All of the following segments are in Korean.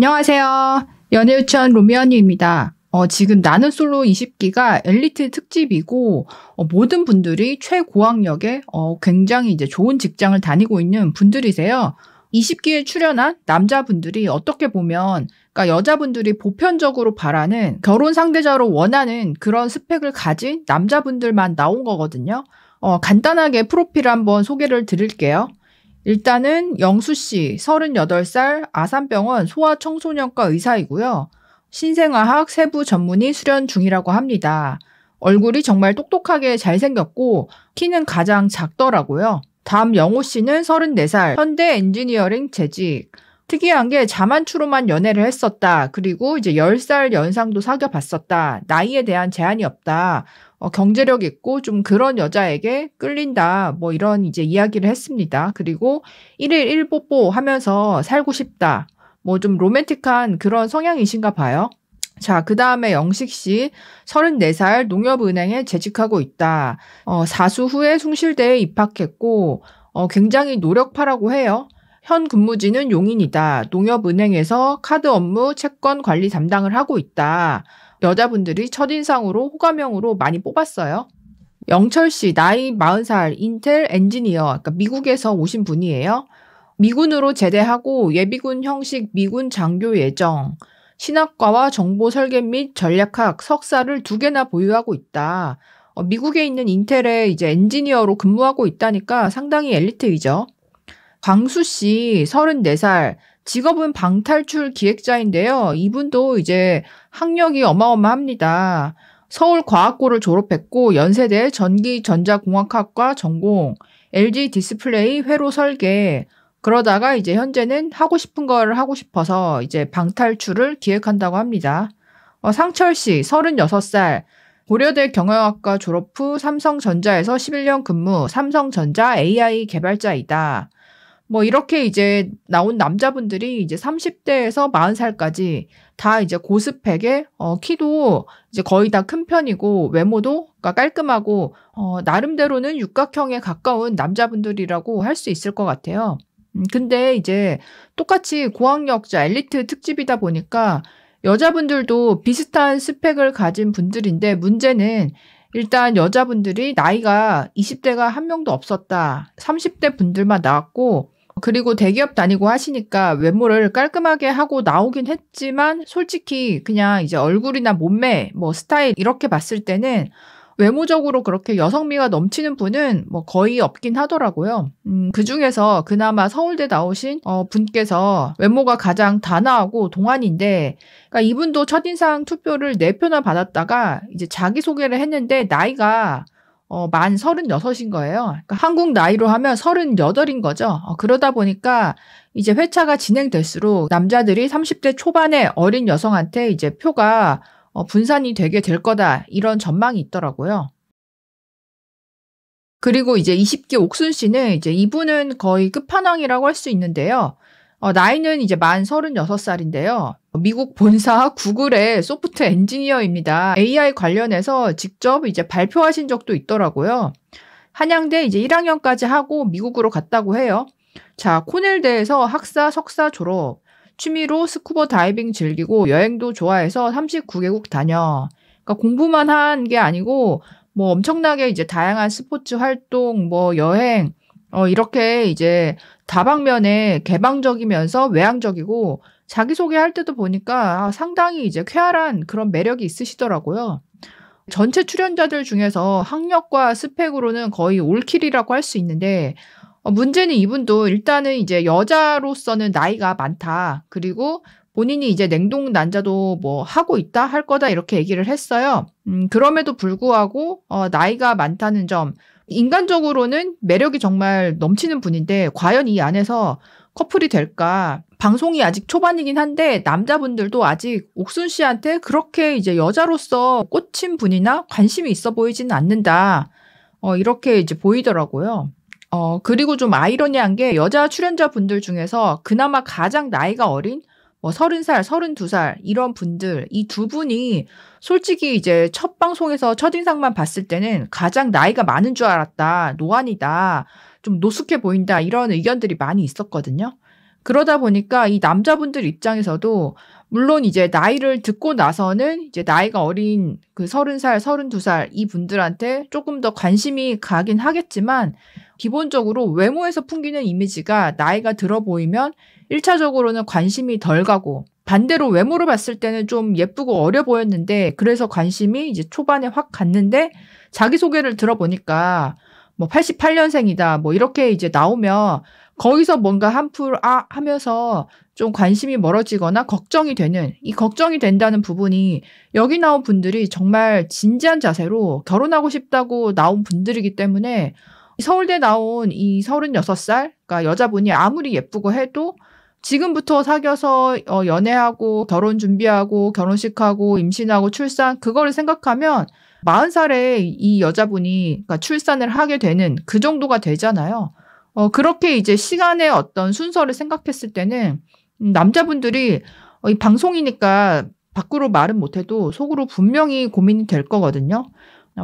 안녕하세요. 연애유치원 로미언니입니다. 어, 지금 나는 솔로 20기가 엘리트 특집이고 어, 모든 분들이 최고학력에 어, 굉장히 이제 좋은 직장을 다니고 있는 분들이세요. 20기에 출연한 남자분들이 어떻게 보면 그러니까 여자분들이 보편적으로 바라는 결혼 상대자로 원하는 그런 스펙을 가진 남자분들만 나온 거거든요. 어, 간단하게 프로필 한번 소개를 드릴게요. 일단은 영수 씨, 38살 아산병원 소아청소년과 의사이고요. 신생아학 세부 전문의 수련 중이라고 합니다. 얼굴이 정말 똑똑하게 잘생겼고 키는 가장 작더라고요. 다음 영호 씨는 34살 현대 엔지니어링 재직 특이한 게 자만추로만 연애를 했었다. 그리고 이제 10살 연상도 사귀어 봤었다. 나이에 대한 제한이 없다. 어, 경제력 있고 좀 그런 여자에게 끌린다. 뭐 이런 이제 이야기를 했습니다. 그리고 1일 1뽀뽀 하면서 살고 싶다. 뭐 좀 로맨틱한 그런 성향이신가 봐요. 자, 그 다음에 영식 씨, 34살 농협은행에 재직하고 있다. 어, 사수 후에 숭실대에 입학했고, 어, 굉장히 노력파라고 해요. 현 근무지는 용인이다. 농협은행에서 카드 업무 채권 관리 담당을 하고 있다. 여자분들이 첫인상으로 호감형으로 많이 뽑았어요. 영철 씨, 나이 40살, 인텔 엔지니어, 그러니까 미국에서 오신 분이에요. 미군으로 제대하고 예비군 형식 미군 장교 예정, 신학과와 정보 설계 및 전략학 석사를 두 개나 보유하고 있다. 어, 미국에 있는 인텔에 이제 엔지니어로 근무하고 있다니까 상당히 엘리트이죠. 광수 씨 34살 직업은 방탈출 기획자인데요. 이분도 이제 학력이 어마어마합니다. 서울과학고를 졸업했고 연세대 전기전자공학학과 전공, LG 디스플레이 회로 설계. 그러다가 이제 현재는 하고 싶은 걸 하고 싶어서 이제 방탈출을 기획한다고 합니다. 어, 상철 씨 36살 고려대 경영학과 졸업 후 삼성전자에서 11년 근무, 삼성전자 AI 개발자이다. 뭐 이렇게 이제 나온 남자분들이 이제 30대에서 40살까지 다 이제 고스펙에 어 키도 이제 거의 다 큰 편이고 외모도 그러니까 깔끔하고 어 나름대로는 육각형에 가까운 남자분들이라고 할 수 있을 것 같아요. 음, 근데 이제 똑같이 고학력자 엘리트 특집이다 보니까 여자분들도 비슷한 스펙을 가진 분들인데 문제는 일단 여자분들이 나이가 20대가 한 명도 없었다. 30대 분들만 나왔고 그리고 대기업 다니고 하시니까 외모를 깔끔하게 하고 나오긴 했지만 솔직히 그냥 이제 얼굴이나 몸매, 뭐 스타일 이렇게 봤을 때는 외모적으로 그렇게 여성미가 넘치는 분은 뭐 거의 없긴 하더라고요. 음, 그 중에서 그나마 서울대 나오신 어, 분께서 외모가 가장 단아하고 동안인데, 그러니까 이분도 첫인상 투표를 4표나 받았다가 이제 자기소개를 했는데 나이가 어, 만 36인 거예요. 그러니까 한국 나이로 하면 38인 거죠. 어, 그러다 보니까 이제 회차가 진행될수록 남자들이 30대 초반의 어린 여성한테 이제 표가 어, 분산이 되게 될 거다. 이런 전망이 있더라고요. 그리고 이제 20기 옥순 씨는 이제 이분은 거의 끝판왕이라고 할 수 있는데요. 어, 나이는 이제 만 36살인데요. 미국 본사 구글의 소프트 엔지니어입니다. AI 관련해서 직접 이제 발표하신 적도 있더라고요. 한양대 이제 1학년까지 하고 미국으로 갔다고 해요. 자, 코넬대에서 학사, 석사 졸업. 취미로 스쿠버 다이빙 즐기고 여행도 좋아해서 39개국 다녀. 그러니까 공부만 한 게 아니고 뭐 엄청나게 이제 다양한 스포츠 활동, 뭐 여행, 어, 이렇게 이제 다방면에 개방적이면서 외향적이고 자기소개할 때도 보니까 아, 상당히 이제 쾌활한 그런 매력이 있으시더라고요. 전체 출연자들 중에서 학력과 스펙으로는 거의 올킬이라고 할 수 있는데 어, 문제는 이분도 일단은 이제 여자로서는 나이가 많다. 그리고 본인이 이제 냉동 난자도 뭐 하고 있다 할 거다 이렇게 얘기를 했어요. 음, 그럼에도 불구하고 어, 나이가 많다는 점 인간적으로는 매력이 정말 넘치는 분인데 과연 이 안에서 커플이 될까? 방송이 아직 초반이긴 한데 남자분들도 아직 옥순 씨한테 그렇게 이제 여자로서 꽂힌 분이나 관심이 있어 보이진 않는다. 어, 이렇게 이제 보이더라고요. 어, 그리고 좀 아이러니한 게 여자 출연자분들 중에서 그나마 가장 나이가 어린 뭐 30살, 32살 이런 분들 이 두 분이 솔직히 이제 첫 방송에서 첫인상만 봤을 때는 가장 나이가 많은 줄 알았다. 노안이다. 좀 노숙해 보인다. 이런 의견들이 많이 있었거든요. 그러다 보니까 이 남자분들 입장에서도 물론 이제 나이를 듣고 나서는 이제 나이가 어린 그 30살, 32살 이 분들한테 조금 더 관심이 가긴 하겠지만 기본적으로 외모에서 풍기는 이미지가 나이가 들어 보이면 1차적으로는 관심이 덜 가고 반대로 외모로 봤을 때는 좀 예쁘고 어려 보였는데 그래서 관심이 이제 초반에 확 갔는데 자기소개를 들어보니까 뭐 88년생이다 뭐 이렇게 이제 나오면 거기서 뭔가 한풀 아 하면서 좀 관심이 멀어지거나 걱정이 되는 이 걱정이 된다는 부분이 여기 나온 분들이 정말 진지한 자세로 결혼하고 싶다고 나온 분들이기 때문에 서울대 나온 이 36살, 그러니까 여자분이 아무리 예쁘고 해도 지금부터 사귀어서 어, 연애하고 결혼 준비하고 결혼식하고 임신하고 출산 그거를 생각하면 40살에 이 여자분이 그러니까 출산을 하게 되는 그 정도가 되잖아요. 어, 그렇게 이제 시간의 어떤 순서를 생각했을 때는 음, 남자분들이 어, 이 방송이니까 밖으로 말은 못해도 속으로 분명히 고민이 될 거거든요.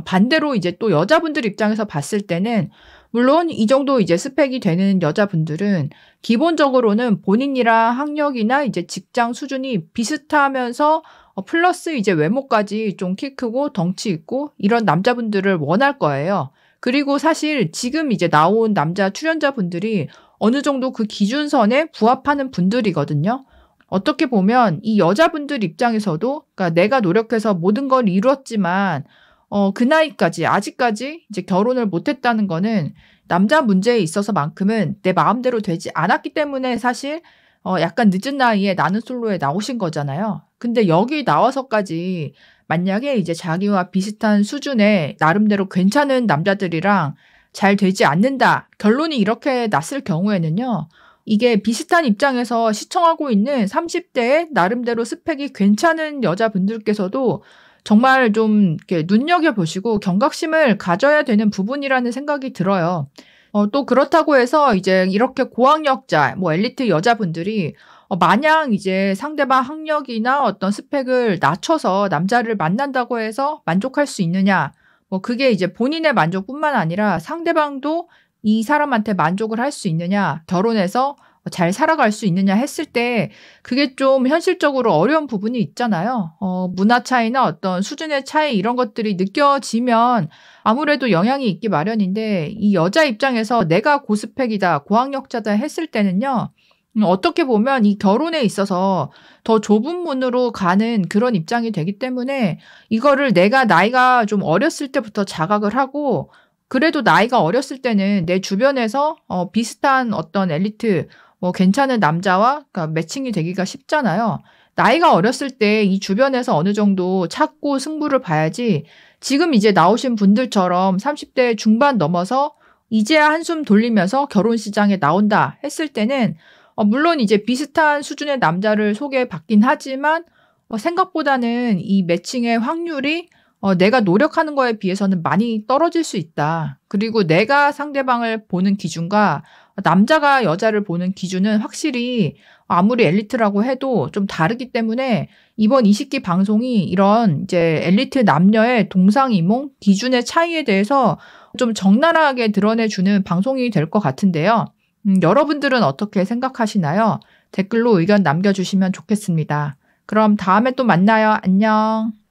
반대로 이제 또 여자분들 입장에서 봤을 때는 물론 이 정도 이제 스펙이 되는 여자분들은 기본적으로는 본인이랑 학력이나 이제 직장 수준이 비슷하면서 어, 플러스 이제 외모까지 좀 키 크고 덩치 있고 이런 남자분들을 원할 거예요. 그리고 사실 지금 이제 나온 남자 출연자분들이 어느 정도 그 기준선에 부합하는 분들이거든요. 어떻게 보면 이 여자분들 입장에서도 그러니까 내가 노력해서 모든 걸 이루었지만 어, 그 나이까지, 아직까지 이제 결혼을 못했다는 거는 남자 문제에 있어서만큼은 내 마음대로 되지 않았기 때문에 사실 어, 약간 늦은 나이에 나는 솔로에 나오신 거잖아요. 근데 여기 나와서까지 만약에 이제 자기와 비슷한 수준의 나름대로 괜찮은 남자들이랑 잘 되지 않는다. 결론이 이렇게 났을 경우에는요. 이게 비슷한 입장에서 시청하고 있는 30대의 나름대로 스펙이 괜찮은 여자분들께서도 정말 좀 눈여겨 보시고 경각심을 가져야 되는 부분이라는 생각이 들어요. 어, 또 그렇다고 해서 이제 이렇게 고학력자, 뭐 엘리트 여자분들이 어, 마냥 이제 상대방 학력이나 어떤 스펙을 낮춰서 남자를 만난다고 해서 만족할 수 있느냐. 뭐 그게 이제 본인의 만족뿐만 아니라 상대방도 이 사람한테 만족을 할 수 있느냐. 결혼해서 어, 잘 살아갈 수 있느냐 했을 때 그게 좀 현실적으로 어려운 부분이 있잖아요. 어, 문화 차이나 어떤 수준의 차이 이런 것들이 느껴지면 아무래도 영향이 있기 마련인데 이 여자 입장에서 내가 고스펙이다, 고학력자다 했을 때는요. 음, 어떻게 보면 이 결혼에 있어서 더 좁은 문으로 가는 그런 입장이 되기 때문에 이거를 내가 나이가 좀 어렸을 때부터 자각을 하고 그래도 나이가 어렸을 때는 내 주변에서 어, 비슷한 어떤 엘리트 뭐 괜찮은 남자와 그러니까 매칭이 되기가 쉽잖아요. 나이가 어렸을 때 이 주변에서 어느 정도 찾고 승부를 봐야지 지금 이제 나오신 분들처럼 30대 중반 넘어서 이제야 한숨 돌리면서 결혼 시장에 나온다 했을 때는 어 물론 이제 비슷한 수준의 남자를 소개받긴 하지만 어 생각보다는 이 매칭의 확률이 어 내가 노력하는 거에 비해서는 많이 떨어질 수 있다. 그리고 내가 상대방을 보는 기준과 남자가 여자를 보는 기준은 확실히 아무리 엘리트라고 해도 좀 다르기 때문에 이번 20기 방송이 이런 이제 엘리트 남녀의 동상이몽 기준의 차이에 대해서 좀 적나라하게 드러내주는 방송이 될 것 같은데요. 음, 여러분들은 어떻게 생각하시나요? 댓글로 의견 남겨주시면 좋겠습니다. 그럼 다음에 또 만나요. 안녕.